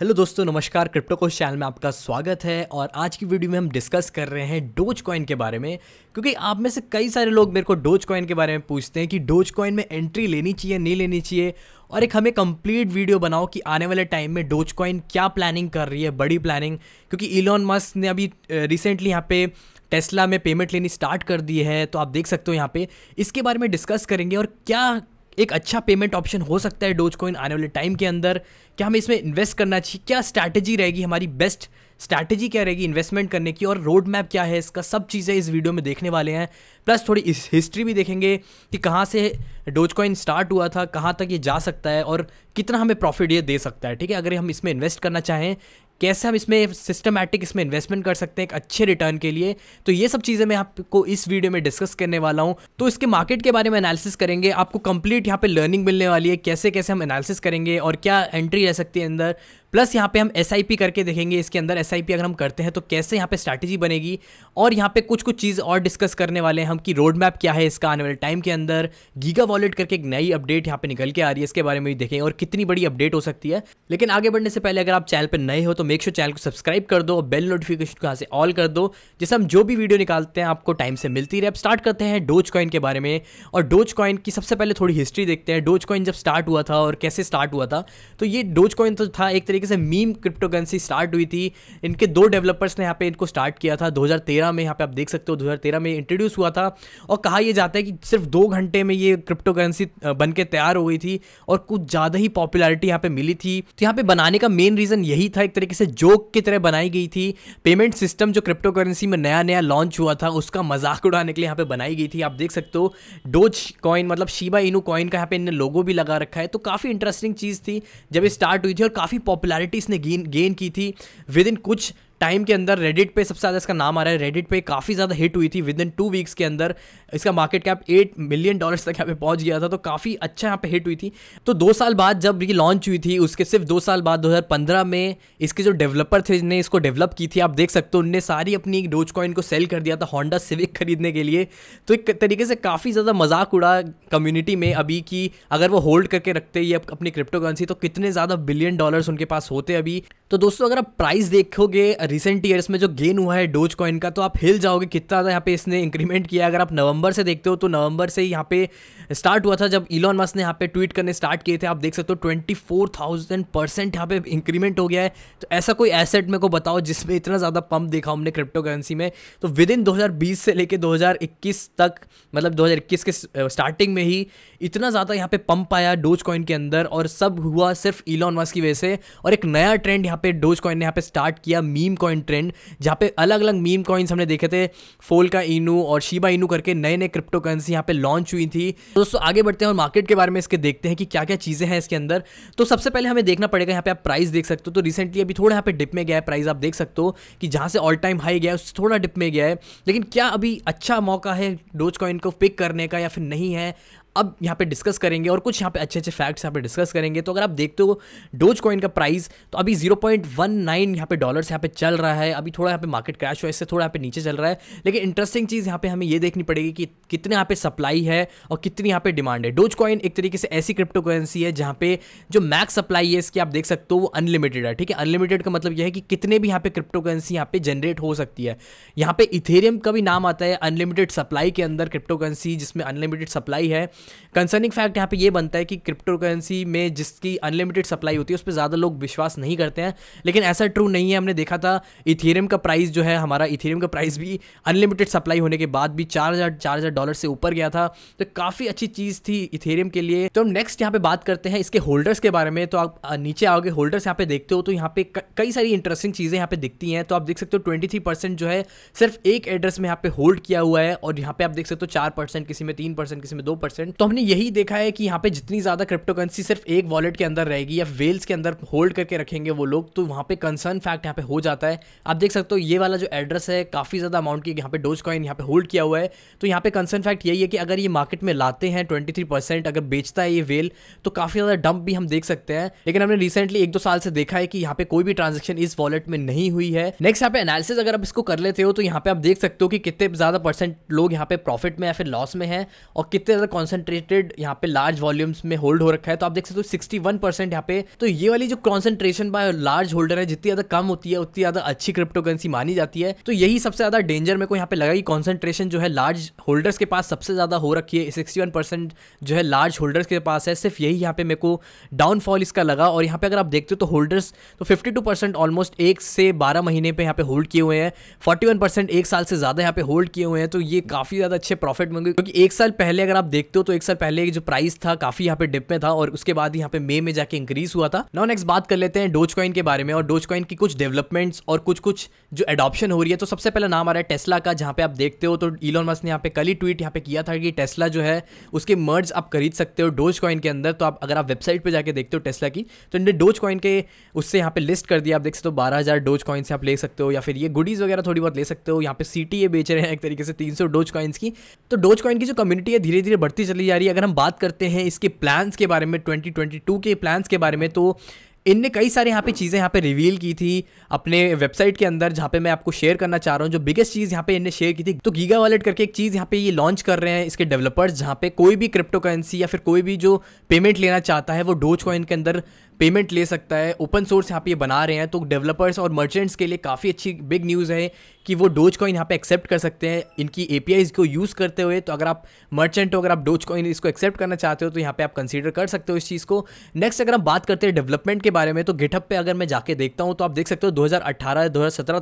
hello दोस्तों नमस्कार crypto कोश चैनल में आपका स्वागत है और आज की वीडियो में हम डिस्कस कर रहे हैं डोज कॉइन के बारे में क्योंकि आप में से कई सारे लोग मेरे को डोज कॉइन के बारे में पूछते हैं कि डोज कॉइन में एंट्री लेनी चाहिए नहीं लेनी चाहिए और एक हमें कंप्लीट वीडियो बनाओ कि आने वाले टाइम में डोज कॉइन क्या प्लानिंग कर रही है बड़ी प्लानिंग क्योंकि इलॉन मस्क ने अभी रिसेंटली यहाँ पे टेस्ला में पेमेंट लेनी स्टार्ट कर दी है तो आप देख सकते हो यहाँ पे इसके बारे में डिस्कस करेंगे और क्या एक अच्छा पेमेंट ऑप्शन हो सकता है डोज कॉइन आने वाले टाइम के अंदर क्या हमें इसमें इन्वेस्ट करना चाहिए क्या स्ट्रैटेजी रहेगी हमारी बेस्ट स्ट्रैटेजी क्या रहेगी इन्वेस्टमेंट करने की और रोड मैप क्या है इसका सब चीज़ें इस वीडियो में देखने वाले हैं प्लस थोड़ी इस हिस्ट्री भी देखेंगे कि कहाँ से डोज कॉइन स्टार्ट हुआ था कहाँ तक ये जा सकता है और कितना हमें प्रॉफिट ये दे सकता है ठीक है अगर हम इसमें इन्वेस्ट करना चाहें कैसे हम इसमें सिस्टमैटिक इसमें इन्वेस्टमेंट कर सकते हैं एक अच्छे रिटर्न के लिए तो ये सब चीज़ें मैं आपको इस वीडियो में डिस्कस करने वाला हूँ तो इसके मार्केट के बारे में एनालिसिस करेंगे आपको कंप्लीट यहाँ पे लर्निंग मिलने वाली है कैसे कैसे हम एनालिसिस करेंगे और क्या एंट्री रह सकती है अंदर प्लस यहाँ पे हम एस करके देखेंगे इसके अंदर एस अगर हम करते हैं तो कैसे यहाँ पे स्ट्रैटेजी बनेगी और यहाँ पे कुछ कुछ चीज़ और डिस्कस करने वाले हैं हम कि रोड मैप क्या है इसका आने वाले टाइम के अंदर गीगा वॉलेट करके एक नई अपडेट यहाँ पे निकल के आ रही है इसके बारे में भी देखें और कितनी बड़ी अपडेट हो सकती है लेकिन आगे बढ़ने से पहले अगर आप चैनल पर नए हो तो मेक श्योर चैनल को सब्सक्राइब कर दो बेल नोटिफिकेशन को यहाँ से ऑल कर दो जिससे हम जो भी वीडियो निकालते हैं आपको टाइम से मिलती रहे अब स्टार्ट करते हैं डोज कॉइन के बारे में और डोज कॉइन की सबसे पहले थोड़ी हिस्ट्री देखते हैं डोज कॉइन जब स्टार्ट हुआ था और कैसे स्टार्ट हुआ था तो ये डोज कॉइन तो था एक तरीके तरीके से मीम क्रिप्टो करेंसी स्टार्ट हुई थी इनके दो डेवलपर्स ने यहाँ पे इनको स्टार्ट किया था 2013 में यहाँ पे आप देख सकते हो 2013 में इंट्रोड्यूस हुआ था और कहा यह जाता है कि सिर्फ दो घंटे में ये क्रिप्टो करेंसी बन के तैयार हो गई थी और कुछ ज़्यादा ही पॉपुलरिटी यहाँ पे मिली थी तो यहाँ पे बनाने का मेन रीज़न यही था एक तरीके से जोक की तरह बनाई गई थी पेमेंट सिस्टम जो क्रिप्टो करेंसी में नया नया लॉन्च हुआ था उसका मजाक उड़ाने के लिए यहाँ पे बनाई गई थी आप देख सकते हो डोज कॉइन मतलब शिबा इनू कॉइन का यहाँ पे इन लोगों भी लगा रखा है तो काफ़ी इंटरेस्टिंग चीज़ थी जब ये स्टार्ट हुई थी और काफ़ी पॉपुलर पॉपुलैरिटी इसने गेन गेन की थी विद इन कुछ टाइम के अंदर रेडिट पे सबसे ज़्यादा इसका नाम आ रहा है रेडिट पे काफ़ी ज़्यादा हिट हुई थी विद इन टू वीक्स के अंदर इसका market cap eight million dollars तक यहाँ पे पहुँच गया था तो काफ़ी अच्छा यहाँ पे हिट हुई थी तो दो साल बाद जब ये लॉन्च हुई थी उसके सिर्फ दो साल बाद दो में इसके जो डेवलपर थे जिन्हें इसको डेवलप की थी आप देख सकते हो उनने सारी अपनी डोज कॉइन को सेल कर दिया था होंडा सिविक खरीदने के लिए तो एक तरीके से काफ़ी ज़्यादा मजाक उड़ा कम्युनिटी में अभी कि अगर वो होल्ड करके रखते ये अपनी क्रिप्टो करेंसी तो कितने ज़्यादा बिलियन डॉलर्स उनके पास होते अभी तो दोस्तों अगर आप प्राइस देखोगे रिसेंट ईयर्स में जो गेन हुआ है डोज कॉइन का तो आप हिल जाओगे कितना यहाँ पे इसने इंक्रीमेंट किया अगर आप नवंबर से देखते हो तो नवंबर से ही यहाँ पे स्टार्ट हुआ था जब इलॉन मस्क ने यहाँ पे ट्वीट करने स्टार्ट किए थे आप देख सकते हो ट्वेंटी फोर थाउजेंड परसेंट यहाँ पे इंक्रीमेंट हो गया है तो ऐसा कोई एसेट मेरे को बताओ जिसमें इतना ज़्यादा पंप देखा हमने क्रिप्टो करेंसी में तो विद इन दो से लेकर दो तक मतलब दो के स्टार्टिंग में ही इतना ज़्यादा यहाँ पे पंप आया डोज कॉइन के अंदर और सब हुआ सिर्फ इलॉन मस्क की वजह से और एक नया ट्रेंड यहाँ पे डोज कॉइन ने यहाँ पे स्टार्ट किया मीम कॉइन ट्रेंड जहाँ पे अलग अलग मीम कॉइन्स हमने देखे थे फोल का इनू और शिबा इनू करके नए नए क्रिप्टो करेंसी यहाँ पे लॉन्च हुई थी दोस्तों आगे बढ़ते हैं और मार्केट के बारे में इसके देखते हैं कि क्या क्या चीज़ें हैं इसके अंदर तो सबसे पहले हमें देखना पड़ेगा यहाँ पे आप प्राइस देख सकते हो तो रिसेंटली अभी थोड़ा यहाँ पे डिप में गया है प्राइस आप देख सकते हो कि जहाँ से ऑल टाइम हाई गया उससे थोड़ा डिप में गया है लेकिन क्या अभी अच्छा मौका है डोज कॉइन को पिक करने का या फिर नहीं है अब यहाँ पे डिस्कस करेंगे और कुछ यहाँ पे अच्छे अच्छे फैक्ट्स यहाँ पे डिस्कस करेंगे तो अगर आप देखते हो डोज कॉइन का प्राइस तो अभी जीरो पॉइंट वन नाइन यहाँ पे डॉलर्स यहाँ पे चल रहा है अभी थोड़ा यहाँ पे मार्केट क्रैश हुआ इससे थोड़ा यहाँ पे नीचे चल रहा है लेकिन इंटरेस्टिंग चीज़ यहाँ पे हमें ये देखनी पड़ेगी कि कितने यहाँ पे सप्लाई है और कितनी यहाँ पे डिमांड है डोज कॉइन एक तरीके से ऐसी क्रिप्टो करेंसी है जहाँ पे जो मैक्स सप्लाई है इसकी आप देख सकते हो वो अनलिमिटेड है ठीक है अनलिमिटेड का मतलब यह है कि कितने भी यहाँ पे क्रिप्टो करेंसी यहाँ पे जनरेट हो सकती है यहाँ पे इथेरियम का भी नाम आता है अनलिमिटेड सप्लाई के अंदर क्रिप्टो करेंसी जिसमें अनलिमिटेड सप्लाई है कंसर्निंग फैक्ट यहाँ पे ये बनता है कि क्रिप्टो करेंसी में जिसकी अनलिमिटेड सप्लाई होती है उस पर ज़्यादा लोग विश्वास नहीं करते हैं लेकिन ऐसा ट्रू नहीं है हमने देखा था इथेरियम का प्राइस जो है हमारा इथेरियम का प्राइस भी अनलिमिटेड सप्लाई होने के बाद भी चार हज़ार चार हज़ार डॉलर से ऊपर गया था तो काफ़ी अच्छी चीज़ थी इथेरियम के लिए तो हम नेक्स्ट यहाँ पे बात करते हैं इसके होल्डर्स के बारे में तो आप नीचे आओगे होल्डर्स यहाँ पे देखते हो तो यहाँ पे कई सारी इंटरेस्टिंग चीज़ें यहाँ पे दिखती हैं तो आप देख सकते हो ट्वेंटी जो है सिर्फ एक एड्रेस में यहाँ पे होल्ड किया हुआ है और यहाँ पे आप देख सकते हो चार किसी में तीन किसी में दो तो हमने यही देखा है कि यहाँ पे जितनी ज़्यादा क्रिप्टो करेंसी सिर्फ एक वॉलेट के अंदर रहेगी या वेल्स के अंदर होल्ड करके रखेंगे वो लोग तो वहाँ पे कंसर्न फैक्ट यहाँ पे हो जाता है आप देख सकते हो ये वाला जो एड्रेस है काफ़ी ज़्यादा अमाउंट की यहाँ पे डोज कॉइन यहाँ पे होल्ड किया हुआ है तो यहाँ पे कंसर्न फैक्ट यही है कि अगर ये मार्केट में लाते हैं ट्वेंटी अगर बेचता है ये वेल तो काफ़ी ज़्यादा डंप भी हम देख सकते हैं लेकिन हमने रिसेंटली एक दो साल से देखा है कि यहाँ पे कोई भी ट्रांजेक्शन इस वॉलेट में नहीं हुई है नेक्स्ट यहाँ पे एनालिसिस अगर आप इसको कर लेते हो तो यहाँ पे आप देख सकते हो कि कितने ज़्यादा परसेंट लोग यहाँ पे प्रॉफिट में या फिर लॉस में है और कितने ज़्यादा कॉन्सेंट कॉन्सेंट्रेटेड यहाँ पे लार्ज वॉल्यूम्स में होल्ड हो रखा है तो आप देख सकते हो सिक्सटी वन परसेंट यहाँ पे तो ये वाली जो कॉन्सेंट्रेशन बाय लार्ज होल्डर है जितनी ज्यादा कम होती है उतनी ज्यादा अच्छी क्रिप्टो करेंसी मानी जाती है तो यही सबसे ज्यादा डेंजर मेरे को यहाँ पे लगा कि कॉन्सेंट्रेशन जो है लार्ज होल्डर्स के पास सबसे ज्यादा हो रखी है सिक्सटी जो है लार्ज होल्डर्स के पास है सिर्फ यही यहाँ पे मेरे को डाउनफॉल इसका लगा और यहाँ पे अगर आप देखते हो तो होल्डर्स तो फिफ्टी टू परसेंट ऑलमोस्ट एक से बारह महीने पे यहाँ पे होल्ड किए हुए हैं फोर्टी वन परसेंट एक साल से ज्यादा यहाँ पे होल्ड किए हुए हैं तो ये काफी ज्यादा अच्छे प्रॉफिट में क्योंकि एक साल पहले अगर आप देखते हो तो तो एक साल पहले जो प्राइस था काफी यहाँ पे डिप में था और उसके बाद यहाँ पे मे में जाके इंक्रीज हुआ था नॉन नेक्स्ट बात कर लेते हैं डोज कॉइन के बारे में और डोज कॉइन की कुछ डेवलपमेंट्स और कुछ कुछ जो एडॉप्शन हो रही है तो सबसे पहला नाम आ रहा है टेस्ला का जहाँ पे आप देखते हो तो इलोन मस्क ने यहाँ पे कल ही ट्वीट यहाँ पे किया था कि टेस्ला जो है उसके मर्ज आप खरीद सकते हो डोज कॉइन के अंदर तो आप अगर आप वेबसाइट पर जाकर देखते हो टेस्ला की तो इन्हें डोज कॉइन के उससे यहाँ पे लिस्ट कर दिया आप देख सकते हो बारह हज़ार डोज कॉइन से आप ले सकते हो या फिर ये गुडीज़ वगैरह थोड़ी बहुत ले सकते हो यहाँ पे सी बेच रहे हैं एक तरीके से तीन सौ डोज कॉइन्स की तो डोज कॉइन की जो कम्युनिटी है धीरे धीरे बढ़ती चली चली जा रही है अगर हम बात करते हैं इसके प्लान्स के बारे में 2022 के प्लान्स के बारे में तो इनने कई सारे यहाँ पे चीज़ें यहाँ पे रिवील की थी अपने वेबसाइट के अंदर जहाँ पे मैं आपको शेयर करना चाह रहा हूँ जो बिगेस्ट चीज़ यहाँ पे इनने शेयर की थी तो गीगा वॉलेट करके एक चीज़ यहाँ पे ये यह लॉन्च कर रहे हैं इसके डेवलपर्स जहाँ पे कोई भी क्रिप्टो करेंसी या फिर कोई भी जो पेमेंट लेना चाहता है वो डोज कॉइन के अंदर पेमेंट ले सकता है ओपन सोर्स यहाँ पे ये बना रहे हैं तो डेवलपर्स और मर्चेंट्स के लिए काफ़ी अच्छी बिग न्यूज़ है कि वो डोज कॉइन यहाँ पे एक्सेप्ट कर सकते हैं इनकी ए को यूज़ करते हुए तो अगर आप मर्चेंट हो अगर आप डोज कॉइन इसको एक्सेप्ट करना चाहते हो तो यहाँ पे आप कंसीडर कर सकते हो इस चीज़ को नेक्स्ट अगर हम बात करते हैं डेवलपमेंट के बारे में तो गिटअप पर अगर मैं जाके देखता हूँ तो आप देख सकते हो दो हज़ार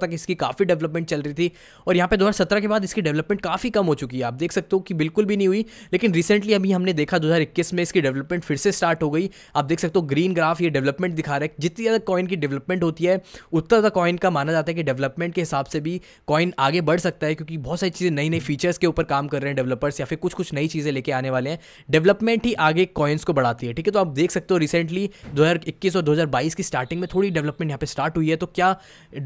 तक इसकी काफ़ी डेवलपमेंट चल रही थी और यहाँ पे दो के बाद इसकी डेवलपमेंट काफ़ी कम हो चुकी है आप देख सकते हो कि बिल्कुल भी नहीं हुई लेकिन रिसेंटली अभी हमने देखा दो में इसकी डेवलपमेंट फिर से स्टार्ट हो गई आप देख सकते हो ग्रीन ग्राफ काफ़ी डेवलपमेंट दिखा रहा है जितनी ज़्यादा कॉइन की डेवलपमेंट होती है उतना ज़्यादा कॉइन का माना जाता है कि डेवलपमेंट के हिसाब से भी कॉइन आगे बढ़ सकता है क्योंकि बहुत सारी चीज़ें नई नई फीचर्स के ऊपर काम कर रहे हैं डेवलपर्स या फिर कुछ कुछ नई चीज़ें लेके आने वाले हैं डेवलपमेंट ही आगे कॉइन्स को बढ़ाती है ठीक है तो आप देख सकते हो रिसेंटली दो और दो की स्टार्टिंग में थोड़ी डेवलपमेंट यहाँ पे स्टार्ट हुई है तो क्या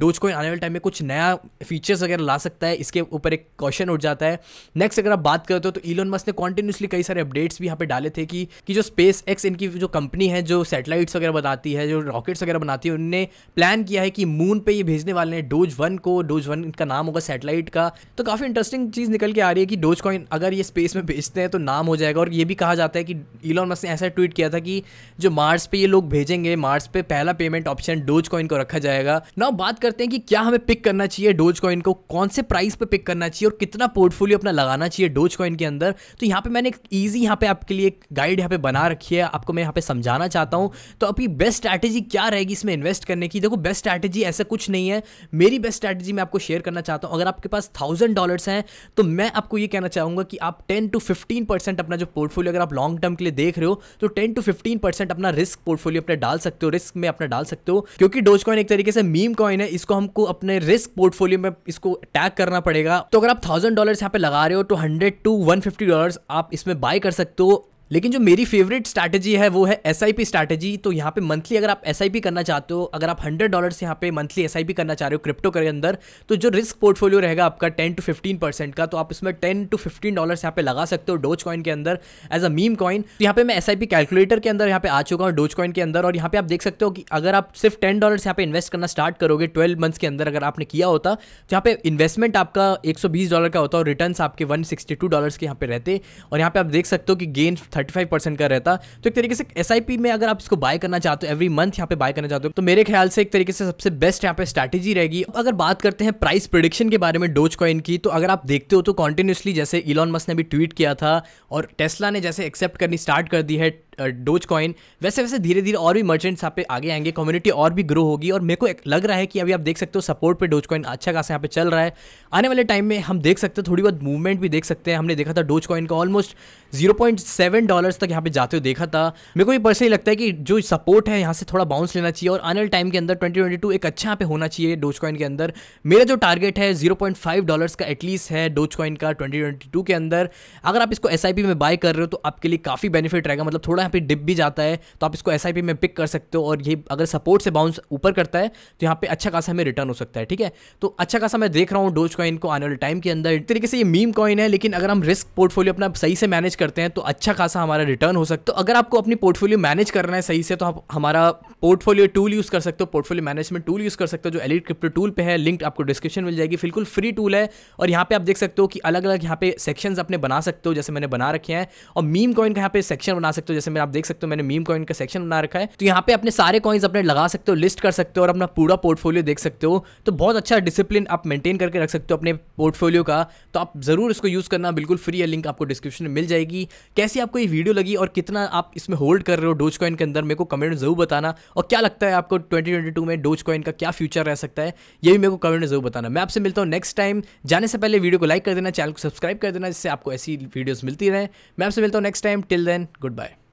डोज कॉइन आने वाले टाइम में कुछ नया फीचर्स वगैरह ला सकता है इसके ऊपर एक क्वेश्चन उठ जाता है नेक्स्ट अगर आप बात करते हो तो इलोन मस्क ने कॉन्टिन्यूसली कई सारे अपडेट्स भी यहाँ पे डाले थे कि, कि जो स्पेस एक्स इनकी जो कंपनी है जो सैटेलाइट्स वगैरह वगैरह बताती है जो रॉकेट्स वगैरह बनाती है उनने प्लान किया है कि मून पे ये भेजने वाले हैं डोज वन को डोज वन का नाम होगा सेटेलाइट का तो काफ़ी इंटरेस्टिंग चीज़ निकल के आ रही है कि डोज कॉइन अगर ये स्पेस में भेजते हैं तो नाम हो जाएगा और ये भी कहा जाता है कि इलॉन मस्क ने ऐसा ट्वीट किया था कि जो मार्स पे ये लोग भेजेंगे मार्स पे पहला पेमेंट ऑप्शन डोज कॉइन को रखा जाएगा ना बात करते हैं कि क्या हमें पिक करना चाहिए डोज कॉइन को कौन से प्राइस पर पिक करना चाहिए और कितना पोर्टफोलियो अपना लगाना चाहिए डोज कॉइन के अंदर तो यहाँ पे मैंने एक ईजी यहाँ पे आपके लिए एक गाइड यहाँ पे बना रखी है आपको मैं यहाँ पे समझाना चाहता हूँ तो अभी बेस्ट स्ट्रैटेजी क्या रहेगी इसमें इन्वेस्ट करने की देखो बेस्ट स्ट्रैटेजी ऐसा कुछ नहीं है मेरी बेस्ट स्ट्रैटेजी मैं आपको शेयर करना चाहता हूँ अगर आपके पास थाउजेंड डॉलर हैं तो मैं आपको ये कहना चाहूंगा कि आप टेन टू फिफ्टीन परसेंट अपना जो पोर्टफोलियो अगर आप लॉन्ग टर्म के लिए देख रहे हो तो टेन टू फिफ्टीन परसेंट अपना रिस्क पोर्टफोलियो अपने डाल सकते हो रिस्क में अपना डाल सकते हो क्योंकि डोज कॉइन एक तरीके से मीम कॉइन है इसको हमको अपने रिस्क पोर्टफोलियो में इसको टैग करना पड़ेगा तो अगर आप थाउजेंड डॉलर यहाँ पे लगा रहे हो तो hundred to one fifty dollar आप इसमें बाय कर सकते हो लेकिन जो मेरी फेवरेट स्ट्रैटेजी है वो है एस आई पी स्ट्रैटेजी तो यहाँ पे मंथली अगर आप एस आई पी करना चाहते हो अगर आप हंड्रेड डॉलर से यहाँ पे मंथली एस आई पी करना चाह रहे हो क्रिप्टो के अंदर तो जो रिस्क पोर्टफोलियो रहेगा आपका टेन टू फिफ्टीन परसेंट का तो आप इसमें टेन टू फिफ्टीन डॉलर यहाँ पे लगा सकते हो डोज कॉइन के अंदर एज अ मीम कॉइन तो यहाँ पे मैं एस आई पी कैलकुलेटर के अंदर यहाँ पे आ चुका हूँ डोज कॉइन के अंदर और यहाँ पे आप देख सकते हो कि अगर आप सिर्फ टेन डॉलर यहाँ पे इन्वेस्ट करना स्टार्ट करोगे ट्वेल्व मंथ्स के अंदर अगर आपने किया होता तो यहाँ पे इन्वेस्टमेंट आपका एक सौ बीस डॉलर का होता और रिटर्न आपके वन सिक्सटी टू डॉलर्स के यहाँ पे रहते और यहाँ पे आप देख सकते हो कि गेन थर्टी परसेंट का रहता तो एक तरीके से एस में अगर आप इसको बाय करना चाहते हो एवरी मंथ यहाँ पे बाय करना चाहते हो तो मेरे ख्याल से एक तरीके से सबसे बेस्ट यहाँ पे स्ट्रैटेजी रहेगी अगर बात करते हैं प्राइस प्रोडिक्शन के बारे में डोज कॉइन की तो अगर आप देखते हो तो कॉन्टिन्यूसली जैसे इलॉन मस ने भी ट्वीट किया था और टेस्ला ने जैसे एक्सेप्ट करनी स्टार्ट कर दी है डोज कॉइन वैसे वैसे धीरे धीरे और भी मर्चेंट्स यहाँ पे आगे आएंगे कम्युनिटी और भी ग्रो होगी और मेरे को एक लग रहा है कि अभी आप देख सकते हो सपोर्ट पे डोज कॉइन अच्छा खासा यहाँ पे चल रहा है आने वाले टाइम में हम देख सकते हैं थोड़ी बहुत मूवमेंट भी देख सकते हैं हमने देखा था डोज कॉइन का almost zero point seven dollars तक यहाँ पे जाते हुए देखा था मेरे को ये पर्सनली लगता है कि जो सपोर्ट है यहाँ से थोड़ा बाउंस लेना चाहिए और आने वाले टाइम के अंदर ट्वेंटी ट्वेंटी टू एक अच्छा यहाँ पे होना चाहिए डोज कॉइन के अंदर मेरा जो टारगेट है जीरो पॉइंट फाइव डॉलर्स का एटलीस्ट है डोज कॉइन का ट्वेंटी ट्वेंटी टू के अंदर अगर आप इसको एस आई पी में बाय कर रहे हो तो आपके लिए काफ़ी बेनिफिट रहेगा मतलब थोड़ा यहाँ पे डिप भी जाता है तो आप इसको एस में पिक कर सकते हो और ये अगर सपोर्ट से बाउंस ऊपर करता है तो यहाँ पे अच्छा खासा हमें रिटर्न हो सकता है ठीक है तो अच्छा खासा मैं देख रहा हूँ डोज कॉइन को आने वाले टाइम के अंदर एक तरीके से ये मीम कॉइन है लेकिन अगर हम रिस्क पोर्टफोलियो अपना सही से मैनेज करते हैं तो अच्छा खासा हमारा रिटर्न हो सकता है तो अगर आपको अपनी पोर्टफोलियो मैनेज करना है सही से तो आप हमारा पोर्टफोलियो टूल यूज़ कर सकते हो पोर्टफोलियो मैनेजमेंट टूल यूज़ कर सकते हो जो एलिट क्रिप्टो टूल पे है लिंक आपको डिस्क्रिप्शन मिल जाएगी बिल्कुल फ्री टूल है और यहाँ पे आप देख सकते हो कि अलग अलग यहाँ पे सेक्शंस अपने बना सकते हो जैसे मैंने बना रखे हैं और मीम कॉइन का यहाँ पे सेक्शन बना सकते हो जैसे में आप देख सकते हो मैंने मीम कॉइन का सेक्शन बना रखा है तो यहाँ पे अपने सारे कॉइन्स अपने लगा सकते हो लिस्ट कर सकते हो और अपना पूरा पोर्टफोलियो देख सकते हो तो बहुत अच्छा डिसिप्लिन आप मेंटेन करके रख सकते हो अपने पोर्टफोलियो का तो आप ज़रूर इसको यूज़ करना बिल्कुल फ्री है लिंक आपको डिस्क्रिप्शन में मिल जाएगी कैसी आपको ये वीडियो लगी और कितना आप इसमें होल्ड कर रहे हो डोज कॉइन के अंदर मेरे को कमेंट ज़रूर बताना और क्या लगता है आपको ट्वेंटी में डोज कॉइन का क्या फ्यूचर रह सकता है ये भी मेरे को कमेंट में जरूर बताना मैं आपसे मिलता हूँ नेक्स्ट टाइम जाने से पहले वीडियो को लाइक कर देना चैनल को सब्सक्राइब कर देना जिससे आपको ऐसी वीडियोस मिलती रहे मैं आपसे मिलता हूँ next time till then good bye